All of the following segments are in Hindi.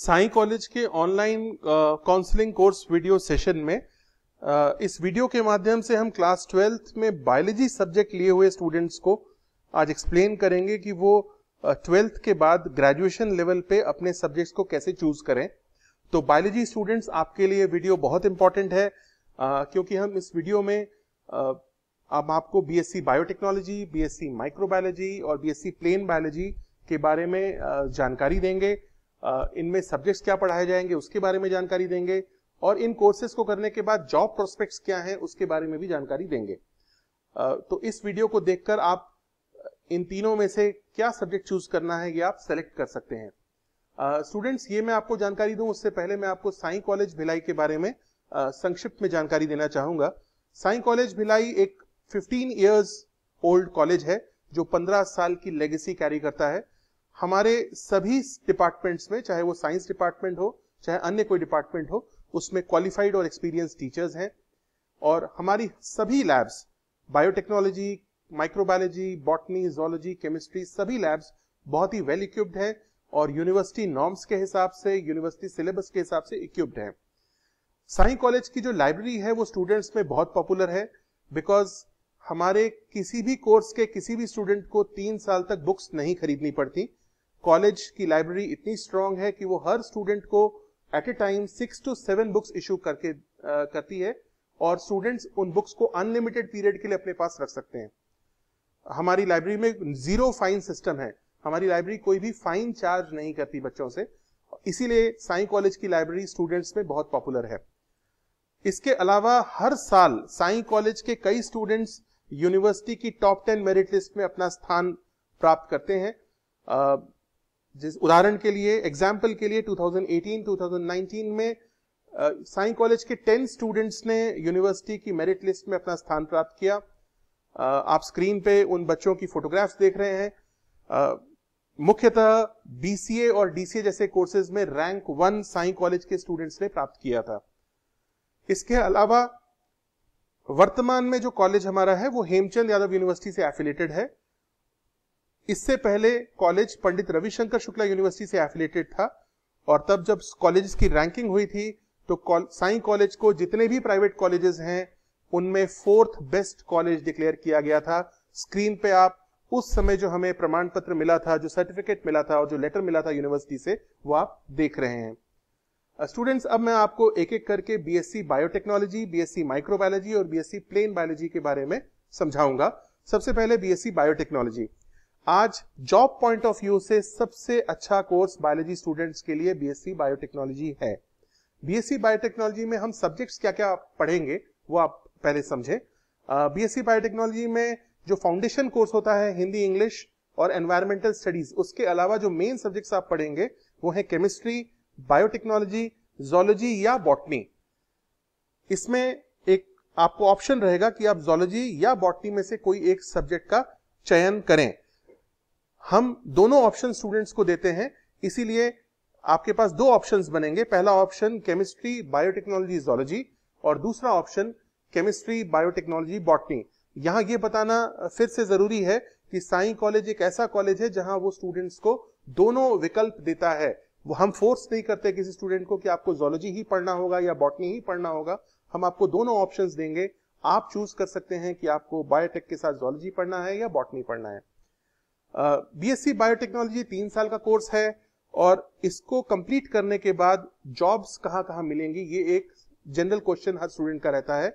साई कॉलेज के online counselling course video session में आ, इस वीडियो के माध्यम से हम क्लास ट्वेल्थ में बायोलॉजी सब्जेक्ट लिए हुए स्टूडेंट्स को आज एक्सप्लेन करेंगे कि वो ट्वेल्थ के बाद ग्रेजुएशन लेवल पे अपने सब्जेक्ट्स को कैसे चूज करें तो बायोलॉजी स्टूडेंट्स आपके लिए वीडियो बहुत इंपॉर्टेंट है आ, क्योंकि हम इस वीडियो में आ, अब आपको बीएससी बायोटेक्नोलॉजी बीएससी माइक्रोबायोलॉजी और बीएससी प्लेन बायोलॉजी के बारे में जानकारी देंगे इनमें सब्जेक्ट्स क्या पढ़ाए जाएंगे उसके बारे में जानकारी देंगे और इन कोर्सेज को करने के बाद जॉब प्रोस्पेक्ट्स क्या हैं उसके बारे में भी जानकारी देंगे तो इस वीडियो को देखकर आप इन तीनों में से क्या सब्जेक्ट चूज करना है ये आप सेलेक्ट कर सकते हैं स्टूडेंट्स ये मैं आपको जानकारी दूं उससे पहले मैं आपको साई कॉलेज भिलाई के बारे में संक्षिप्त में जानकारी देना चाहूंगा साई कॉलेज भिलाई एक 15 इयर्स ओल्ड कॉलेज है जो 15 साल की लेगेसी कैरी करता है हमारे सभी डिपार्टमेंट्स में चाहे वो साइंस डिपार्टमेंट हो चाहे अन्य कोई डिपार्टमेंट हो उसमें क्वालिफाइड और एक्सपीरियंस टीचर्स हैं और हमारी सभी labs biotechnology microbiology botany zoology chemistry सभी लैब्स बहुत ही वेल इक्विप्ड हैं और यूनिवर्सिटी नॉर्म्स के हिसाब से यूनिवर्सिटी सिलेबस के हिसाब से इक्विप्ड हैं साई कॉलेज की जो लाइब्रेरी है वो स्टूडेंट्स में बहुत पॉपुलर है बिकॉज हमारे किसी भी कोर्स के किसी भी स्टूडेंट को तीन साल तक बुक्स नहीं खरीदनी पड़ती कॉलेज की लाइब्रेरी इतनी स्ट्रांग है कि वो हर स्टूडेंट को at a time six to seven books issue करके आ, करती है और स्टूडेंट्स उन बुक्स को अनलिमिटेड पीरियड के लिए अपने पास रख सकते हैं हमारी लाइब्रेरी में जीरो फाइन सिस्टम है हमारी लाइब्रेरी कोई भी फाइन चार्ज नहीं करती बच्चों से इसीलिए साई कॉलेज की लाइब्रेरी स्टूडेंट्स में बहुत पॉपुलर है इसके अलावा हर साल साई कॉलेज के कई स्टूडेंट्स यूनिवर्सिटी की टॉप टेन मेरिट लिस्ट में अपना स्थान प्राप्त करते हैं जिस उदाहरण के लिए एग्जाम्पल के लिए 2018-2019 में साई कॉलेज के 10 स्टूडेंट्स ने यूनिवर्सिटी की मेरिट लिस्ट में अपना स्थान प्राप्त किया आप स्क्रीन पे उन बच्चों की फोटोग्राफ्स देख रहे हैं मुख्यतः बीसीए और डीसीए जैसे कोर्सेज में रैंक वन साई कॉलेज के स्टूडेंट्स ने प्राप्त किया था इसके अलावा वर्तमान में जो कॉलेज हमारा है वो हेमचंद यादव यूनिवर्सिटी से एफिलेटेड है इससे पहले कॉलेज पंडित रविशंकर शुक्ला यूनिवर्सिटी से एफिलेटेड था और तब जब कॉलेज की रैंकिंग हुई थी तो साई कॉलेज को जितने भी प्राइवेट कॉलेजेस हैं उनमें फोर्थ बेस्ट कॉलेज डिक्लेयर किया गया था स्क्रीन पे आप उस समय जो हमें प्रमाण पत्र मिला था जो सर्टिफिकेट मिला था और जो लेटर मिला था यूनिवर्सिटी से वो आप देख रहे हैं स्टूडेंट्स अब मैं आपको एक एक करके बीएससी बायोटेक्नोलॉजी बीएससी माइक्रोबायोलॉजी और बीएससी प्लेन बायोलॉजी के बारे में समझाऊंगा सबसे पहले बीएससी बायोटेक्नोलॉजी आज जॉब पॉइंट ऑफ व्यू से सबसे अच्छा कोर्स बायोलॉजी स्टूडेंट्स के लिए बीएससी बायोटेक्नोलॉजी है बीएससी बायोटेक्नोलॉजी में हम सब्जेक्ट्स क्या क्या पढ़ेंगे वो आप पहले समझे बीएससी बायोटेक्नोलॉजी में जो फाउंडेशन कोर्स होता है हिंदी इंग्लिश और एनवायरमेंटल स्टडीज उसके अलावा जो मेन सब्जेक्ट्स आप पढ़ेंगे वो है केमिस्ट्री बायोटेक्नोलॉजी जोलॉजी या बॉटनी इसमें एक आपको ऑप्शन रहेगा कि आप जोलॉजी या बॉटनी में से कोई एक सब्जेक्ट का चयन करें हम दोनों ऑप्शन स्टूडेंट्स को देते हैं इसीलिए आपके पास दो ऑप्शंस बनेंगे पहला ऑप्शन केमिस्ट्री बायोटेक्नोलॉजी जोलॉजी और दूसरा ऑप्शन केमिस्ट्री बायोटेक्नोलॉजी बॉटनी यहां ये बताना फिर से जरूरी है कि साई कॉलेज एक ऐसा कॉलेज है जहां वो स्टूडेंट्स को दोनों विकल्प देता है वो हम फोर्स नहीं करते किसी स्टूडेंट को कि आपको जोलॉजी ही पढ़ना होगा या बॉटनी ही पढ़ना होगा हम आपको दोनों ऑप्शन देंगे आप चूज कर सकते हैं कि आपको बायोटेक के साथ जोलॉजी पढ़ना है या बॉटनी पढ़ना है बीएससी बायोटेक्नोलॉजी तीन साल का कोर्स है और इसको कंप्लीट करने के बाद जॉब्स कहाँ कहाँ मिलेंगी ये एक जनरल क्वेश्चन हर स्टूडेंट का रहता है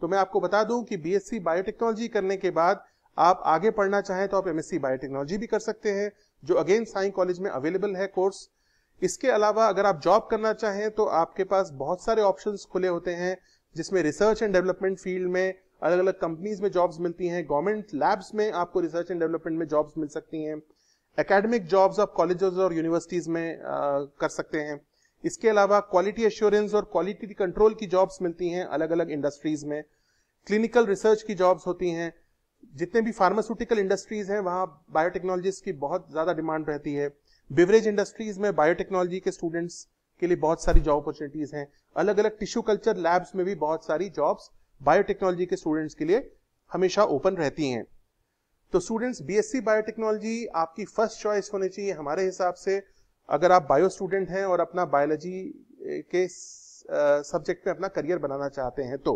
तो मैं आपको बता दूं कि बीएससी बायोटेक्नोलॉजी करने के बाद आप आगे पढ़ना चाहें तो आप एमएससी बायोटेक्नोलॉजी भी कर सकते हैं जो अगेन साइंस कॉलेज में अवेलेबल है कोर्स इसके अलावा अगर आप जॉब करना चाहें तो आपके पास बहुत सारे ऑप्शंस खुले होते हैं जिसमें रिसर्च एंड डेवलपमेंट फील्ड में अलग अलग कंपनीज में जॉब्स मिलती हैं गवर्नमेंट लैब्स में आपको रिसर्च एंड डेवलपमेंट में जॉब्स मिल सकती हैं एकेडमिक जॉब्स आप कॉलेजेस और यूनिवर्सिटीज में आ, कर सकते हैं इसके अलावा क्वालिटी एश्योरेंस और क्वालिटी कंट्रोल की जॉब्स मिलती हैं अलग अलग इंडस्ट्रीज में क्लिनिकल रिसर्च की जॉब्स होती हैं जितने भी फार्मास्यूटिकल इंडस्ट्रीज हैं वहाँ बायोटेक्नोलॉजीज की बहुत ज़्यादा डिमांड रहती है बिवरेज इंडस्ट्रीज में बायोटेक्नोलॉजी के स्टूडेंट्स के लिए बहुत सारी जॉब अपॉर्चुनिटीज हैं अलग अलग टिश्यू कल्चर लैब्स में भी बहुत सारी जॉब्स बायोटेक्नोलॉजी के स्टूडेंट्स के लिए हमेशा ओपन रहती हैं तो स्टूडेंट्स बीएससी बायोटेक्नोलॉजी आपकी फर्स्ट चॉइस होनी चाहिए हमारे हिसाब से अगर आप बायो स्टूडेंट हैं और अपना बायोलॉजी के सब्जेक्ट में अपना करियर बनाना चाहते हैं तो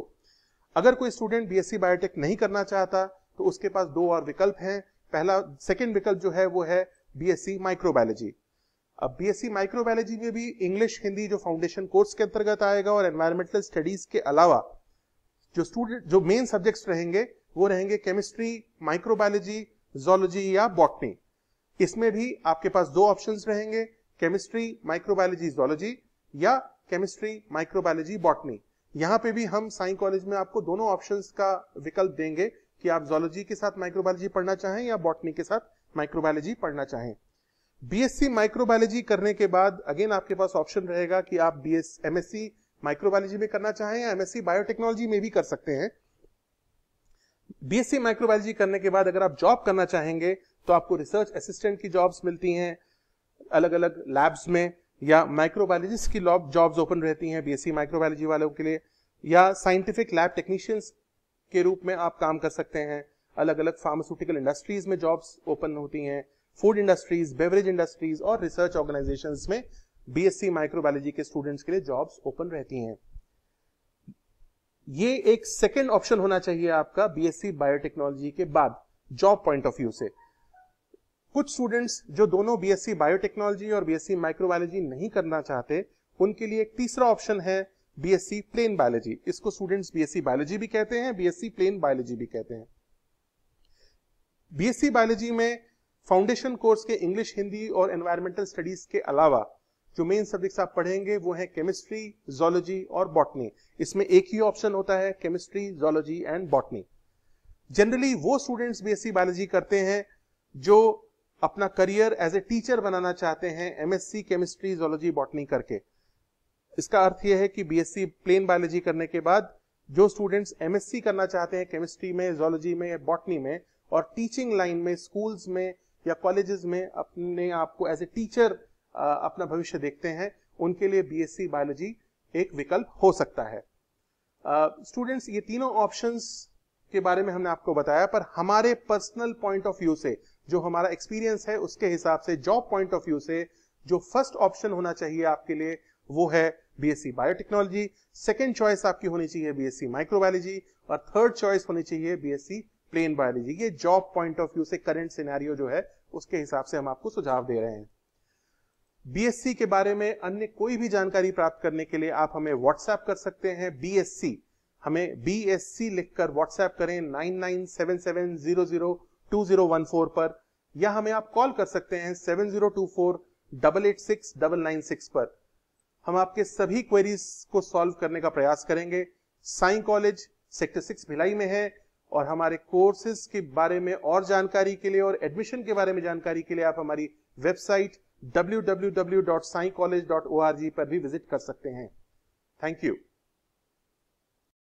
अगर कोई स्टूडेंट बीएससी बायोटेक नहीं करना चाहता तो उसके पास दो और विकल्प हैं पहला सेकेंड विकल्प जो है वो है बीएससी माइक्रोबायोलॉजी अब बीएससी माइक्रोबायोलॉजी में भी इंग्लिश हिंदी जो फाउंडेशन कोर्स के अंतर्गत आएगा और एनवायरमेंटल स्टडीज के अलावा जो स्टूडेंट जो मेन सब्जेक्ट्स रहेंगे वो रहेंगे केमिस्ट्री माइक्रोबायोलॉजी जोलॉजी या बॉटनी इसमें भी आपके पास दो ऑप्शन रहेंगे केमिस्ट्री माइक्रोबायोलॉजी जोलॉजी या केमिस्ट्री माइक्रोबायोलॉजी बॉटनी यहाँ पे भी हम साइंस कॉलेज में आपको दोनों ऑप्शन का विकल्प देंगे कि आप जोलॉजी के साथ माइक्रोबायोलॉजी पढ़ना चाहें या बॉटनी के साथ माइक्रोबायोलॉजी पढ़ना चाहें बीएससी माइक्रोबायोलॉजी करने के बाद अगेन आपके पास ऑप्शन रहेगा कि आप बी एस एमएससी माइक्रोबायोलॉजी में करना चाहें या एमएससी बायोटेक्नोलॉजी में भी कर सकते हैं बीएससी माइक्रोबायोलॉजी करने के बाद अगर आप जॉब करना चाहेंगे तो आपको रिसर्च असिस्टेंट की जॉब्स मिलती हैं अलग अलग लैब्स में या माइक्रोबायोलॉजिस्ट की जॉब्स ओपन रहती हैं बीएससी माइक्रोबायोलॉजी वालों के लिए या साइंटिफिक लैब टेक्नीशियंस के रूप में आप काम कर सकते हैं अलग अलग फार्मास्यूटिकल इंडस्ट्रीज में जॉब्स ओपन होती हैं फूड इंडस्ट्रीज बेवरेज इंडस्ट्रीज और रिसर्च ऑर्गेनाइजेशंस में बीएससी माइक्रोबायोलॉजी के स्टूडेंट्स के लिए जॉब्स ओपन रहती हैं ये एक सेकेंड ऑप्शन होना चाहिए आपका बीएससी बायोटेक्नोलॉजी के बाद जॉब पॉइंट ऑफ व्यू से कुछ स्टूडेंट्स जो दोनों बीएससी बायोटेक्नोलॉजी और बीएससी माइक्रोबायोलॉजी नहीं करना चाहते उनके लिए एक तीसरा ऑप्शन है बीएससी प्लेन बायोलॉजी इसको स्टूडेंट्स बीएससी बायोलॉजी भी कहते हैं बीएससी प्लेन बायोलॉजी भी कहते हैं बीएससी बायोलॉजी में फाउंडेशन कोर्स के इंग्लिश हिंदी और एनवायरमेंटल स्टडीज के अलावा जो मेन सब्जेक्ट्स आप पढ़ेंगे वो है केमिस्ट्री जोलॉजी और बॉटनी इसमें एक ही ऑप्शन होता है chemistry zoology and botany generally वो स्टूडेंट्स बीएससी बायोलॉजी करते हैं जो अपना करियर एज ए टीचर बनाना चाहते हैं एमएससी केमिस्ट्री जोलॉजी बॉटनी करके इसका अर्थ यह है कि बीएससी प्लेन बायोलॉजी करने के बाद जो स्टूडेंट्स एमएससी करना चाहते हैं केमिस्ट्री में जोलॉजी में बॉटनी में और टीचिंग लाइन में स्कूल्स में या कॉलेजेस में अपने आप को एज ए टीचर अपना भविष्य देखते हैं उनके लिए बीएससी बायोलॉजी एक विकल्प हो सकता है स्टूडेंट्स ये तीनों ऑप्शंस के बारे में हमने आपको बताया पर हमारे पर्सनल पॉइंट ऑफ व्यू से जो हमारा एक्सपीरियंस है उसके हिसाब से जॉब पॉइंट ऑफ व्यू से जो फर्स्ट ऑप्शन होना चाहिए आपके लिए वो है बीएससी बायोटेक्नोलॉजी सेकेंड चॉइस आपकी होनी चाहिए बीएससी माइक्रोबायोलॉजी और थर्ड चॉइस होनी चाहिए बीएससी प्लेन बायोलॉजी ये जॉब पॉइंट ऑफ व्यू से करंट सिनेरियो जो है उसके हिसाब से हम आपको सुझाव दे रहे हैं बीएससी के बारे में अन्य कोई भी जानकारी प्राप्त करने के लिए आप हमें व्हाट्सएप कर सकते हैं बीएससी हमें बीएससी लिखकर व्हाट्सएप करें nine nine seven seven zero zero two zero one four पर या हमें आप कॉल कर सकते हैं seven zero two four double eight six double nine six पर हम आपके सभी क्वेरीज को सॉल्व करने का प्रयास करेंगे Sai college sector six Bhilai में है और हमारे कोर्सेज के बारे में और जानकारी के लिए और एडमिशन के बारे में जानकारी के लिए आप हमारी website W W W dot dot college O R G पर भी विजिट कर सकते हैं थैंक यू